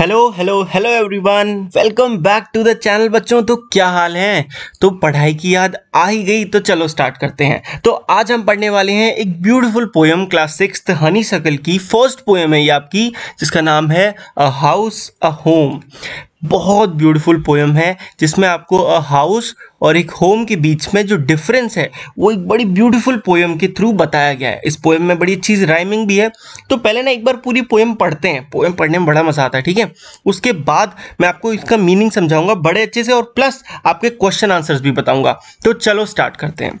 Hello hello hello everyone welcome back to the channel बच्चों तो क्या हाल है तो पढ़ाई की याद आ ही गई तो चलो स्टार्ट करते हैं तो आज हम पढ़ने वाले हैं एक beautiful poem class six honeysuckle की फर्स्ट पोयम है ये आपकी जिसका नाम है अ हाउस अ होम बहुत ब्यूटीफुल पोएम है जिसमें आपको अ हाउस और एक होम के बीच में जो डिफरेंस है वो एक बड़ी ब्यूटीफुल पोएम के थ्रू बताया गया है इस पोएम में बड़ी अच्छी राइमिंग भी है तो पहले ना एक बार पूरी पोएम पढ़ते हैं पोएम पढ़ने में बड़ा मज़ा आता है ठीक है उसके बाद मैं आपको इसका मीनिंग समझाऊंगा बड़े अच्छे से और प्लस आपके क्वेश्चन आंसर्स भी बताऊंगा तो चलो स्टार्ट करते हैं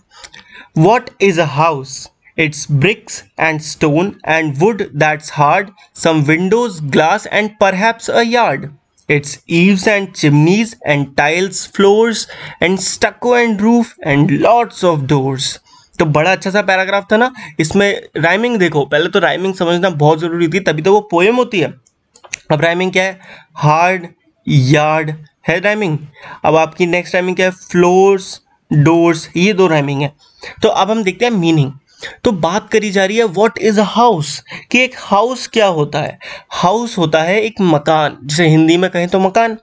what is a house it's bricks and stone and wood that's hard some windows glass and perhaps a yard its eaves and chimneys and tiles floors and stucco and roof and lots of doors तो बड़ा अच्छा सा paragraph था ना इसमें rhyming देखो पहले तो राइमिंग समझना बहुत ज़रूरी थी तभी तो वो पोएम होती है अब राइमिंग क्या है हार्ड यार्ड है राइमिंग अब आपकी नेक्स्ट राइमिंग क्या है फ्लोर्स डोर्स ये दो राइमिंग है तो अब हम देखते हैं मीनिंग तो बात करी जा रही है व्हाट इज अ हाउस कि एक हाउस क्या होता है हाउस होता है एक मकान जिसे हिंदी में कहें तो मकान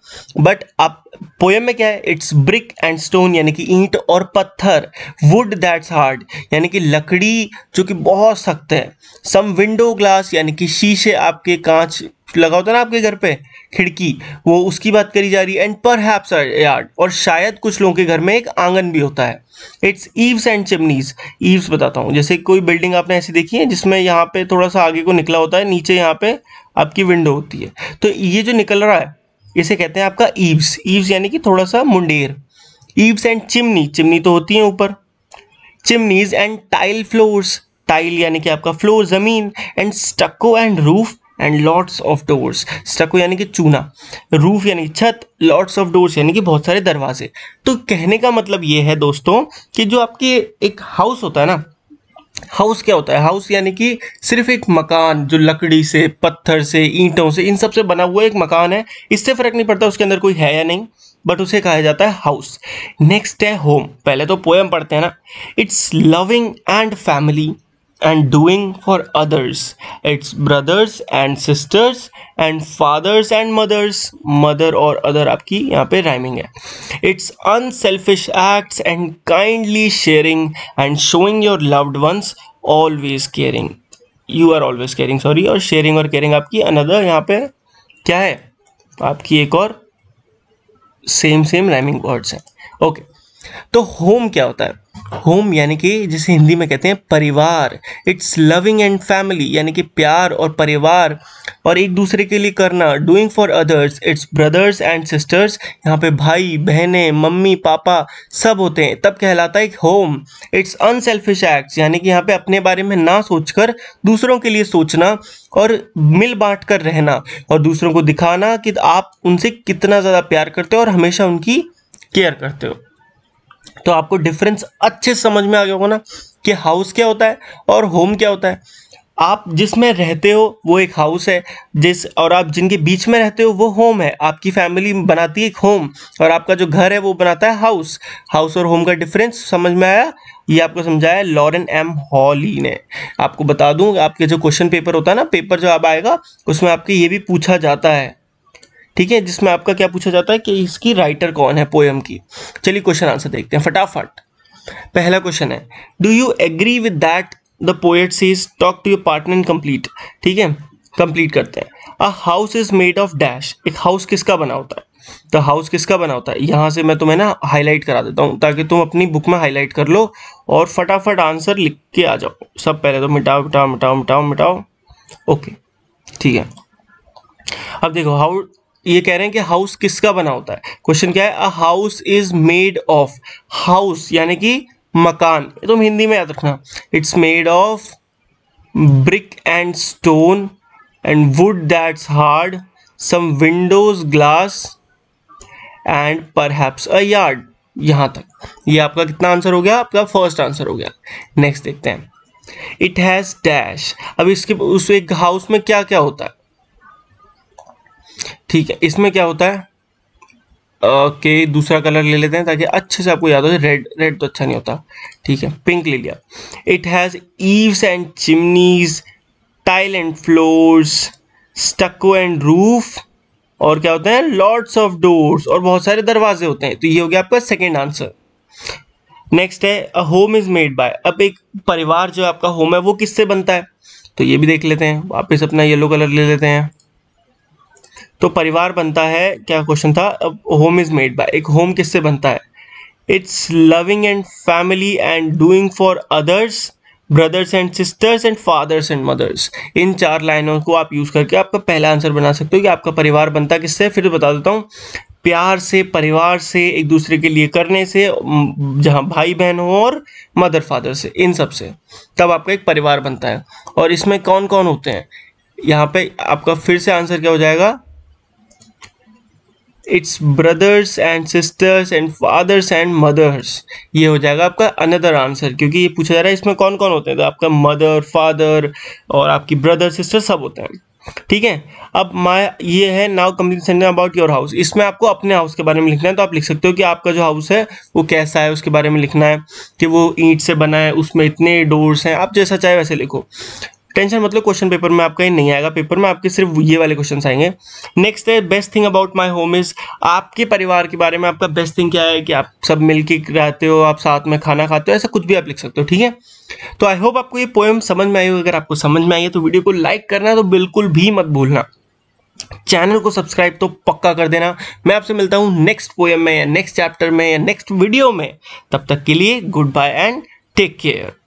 बट आप पोएम में क्या है इट्स ब्रिक एंड स्टोन यानी कि ईंट और पत्थर वुड दैट्स हार्ड यानी कि लकड़ी जो कि बहुत सख्त है सम विंडो ग्लास यानी कि शीशे आपके कांच लगा होता तो है ना आपके घर पे खिड़की वो उसकी बात करी जा रही है एंड पर हैप्स यार्ड और शायद कुछ लोगों के घर में एक आंगन भी होता है it's eaves and chimneys eaves बताता हूँ जैसे कोई बिल्डिंग आपने ऐसी देखी है जिसमें यहाँ पे थोड़ा सा आगे को निकला होता है नीचे यहाँ पे आपकी विंडो होती है तो ये जो निकल रहा है इसे कहते हैं आपका ईव्स ईव्स यानी कि थोड़ा सा मुंडेर ईव्स एंड चिमनी चिमनी तो होती है ऊपर chimneys and tile floors tile यानी कि आपका फ्लोर ज़मीन and stucco and roof and lots of doors stucco यानी कि चूना रूफ यानी छत लॉट्स ऑफ डोर्स यानी कि बहुत सारे दरवाजे तो कहने का मतलब ये है दोस्तों कि जो आपके एक हाउस होता है ना हाउस क्या होता है हाउस यानी कि सिर्फ एक मकान जो लकड़ी से पत्थर से ईंटों से इन सब से बना हुआ एक मकान है इससे फर्क नहीं पड़ता उसके अंदर कोई है या नहीं बट उसे कहा जाता है हाउस नेक्स्ट है होम पहले तो पोएम पढ़ते हैं ना it's loving and family and doing for others, its brothers and sisters and fathers and mothers, mother or other आपकी यहाँ पे rhyming है. Its unselfish acts and kindly sharing and showing your loved ones always caring. You are always caring sorry और sharing और caring आपकी another यहाँ पे क्या है आपकी एक और same same rhyming words हैं okay. तो होम क्या होता है होम यानी कि जिसे हिंदी में कहते हैं परिवार इट्स लविंग एंड फैमिली यानी कि प्यार और परिवार और एक दूसरे के लिए करना doing for others it's brothers and sisters यहाँ पे भाई बहनें मम्मी पापा सब होते हैं तब कहलाता है होम इट्स अनसेल्फिश एक्ट्स यानी कि यहाँ पे अपने बारे में ना सोचकर दूसरों के लिए सोचना और मिल बांट कर रहना और दूसरों को दिखाना कि आप उनसे कितना ज़्यादा प्यार करते हो और हमेशा उनकी केयर करते हो तो आपको डिफरेंस अच्छे समझ में आ गया होगा ना कि हाउस क्या होता है और होम क्या होता है आप जिसमें रहते हो वो एक हाउस है जिस और आप जिनके बीच में रहते हो वो होम है आपकी फैमिली बनाती है एक होम और आपका जो घर है वो बनाता है हाउस हाउस और होम का डिफरेंस समझ में आया ये आपको समझाया लॉरेन एम हॉली ने आपको बता दूँ आपके जो क्वेश्चन पेपर होता है ना पेपर जो अब आएगा उसमें आपके ये भी पूछा जाता है ठीक है जिसमें आपका क्या पूछा जाता है कि इसकी राइटर कौन है पोएम की चलिए क्वेश्चन आंसर देखते हैं फटाफट पहला क्वेश्चन है do you agree with that the poet sees talk to your partner in complete ठीक है कंप्लीट करते हैं a house is made of dash एक हाउस किसका बना होता है द हाउस किसका बना होता है यहाँ से मैं तुम्हें ना हाईलाइट करा देता हूँ ताकि तुम अपनी बुक में हाईलाइट कर लो और फटाफट आंसर लिख के आ जाओ सब पहले तो मिटाओ मिटाओ मिटाओ मिटाओ मिटाओ ओके ठीक है अब देखो हाउ ये कह रहे हैं कि हाउस किसका बना होता है क्वेश्चन क्या है a house is made of house यानी कि मकान ये तुम तो हिंदी में याद रखना it's made of brick and stone and wood that's hard some windows glass and perhaps a yard यहां तक ये आपका कितना आंसर हो गया आपका फर्स्ट आंसर हो गया नेक्स्ट देखते हैं इट हैज़ डैश अब इसके उस एक हाउस में क्या क्या होता है ठीक है इसमें क्या होता है के दूसरा कलर ले लेते हैं ताकि अच्छे से आपको याद हो जाए रेड रेड तो अच्छा नहीं होता ठीक है पिंक ले लिया it has eaves and chimneys tile and floors stucco and roof और क्या होते हैं लॉर्ड्स ऑफ डोर्स और बहुत सारे दरवाजे होते हैं तो ये हो गया आपका सेकेंड आंसर नेक्स्ट है a home is made by अब एक परिवार जो आपका होम है वो किससे बनता है तो ये भी देख लेते हैं वापस अपना येलो कलर ले लेते हैं तो परिवार बनता है क्या क्वेश्चन था होम इज मेड बाय एक होम किससे बनता है it's loving and family and doing for others brothers and sisters and fathers and mothers इन चार लाइनों को आप यूज़ करके आपका पहला आंसर बना सकते हो कि आपका परिवार बनता किससे फिर तो बता देता हूँ प्यार से परिवार से एक दूसरे के लिए करने से जहाँ भाई बहन हो और मदर फादर से इन सब से तब आपका एक परिवार बनता है और इसमें कौन कौन होते हैं यहाँ पे आपका फिर से आंसर क्या हो जाएगा it's brothers and sisters and fathers and mothers ये हो जाएगा आपका अनदर आंसर क्योंकि ये पूछा जा रहा है इसमें कौन कौन होते हैं तो आपका मदर फादर और आपकी ब्रदर सिस्टर सब होते हैं ठीक है अब माय ये है now complete sentence about your house इसमें आपको अपने हाउस के बारे में लिखना है तो आप लिख सकते हो कि आपका जो हाउस है वो कैसा है उसके बारे में लिखना है कि वो ईंट से बना है उसमें इतने डोर्स हैं आप जैसा चाहे वैसे लिखो टेंशन मतलब क्वेश्चन पेपर में आपका ये नहीं आएगा पेपर में आपके सिर्फ ये वाले क्वेश्चन आएंगे नेक्स्ट है best thing about my home is आपके परिवार के बारे में आपका बेस्ट थिंग क्या है कि आप सब मिल रहते हो आप साथ में खाना खाते हो ऐसा कुछ भी आप लिख सकते हो ठीक है तो आई होप आपको ये पोएम समझ में आई हो अगर आपको समझ में आई है तो वीडियो को लाइक करना तो बिल्कुल भी मत भूलना चैनल को सब्सक्राइब तो पक्का कर देना मैं आपसे मिलता हूँ नेक्स्ट पोएम में या नेक्स्ट चैप्टर में या नेक्स्ट वीडियो में तब तक के लिए goodbye and take care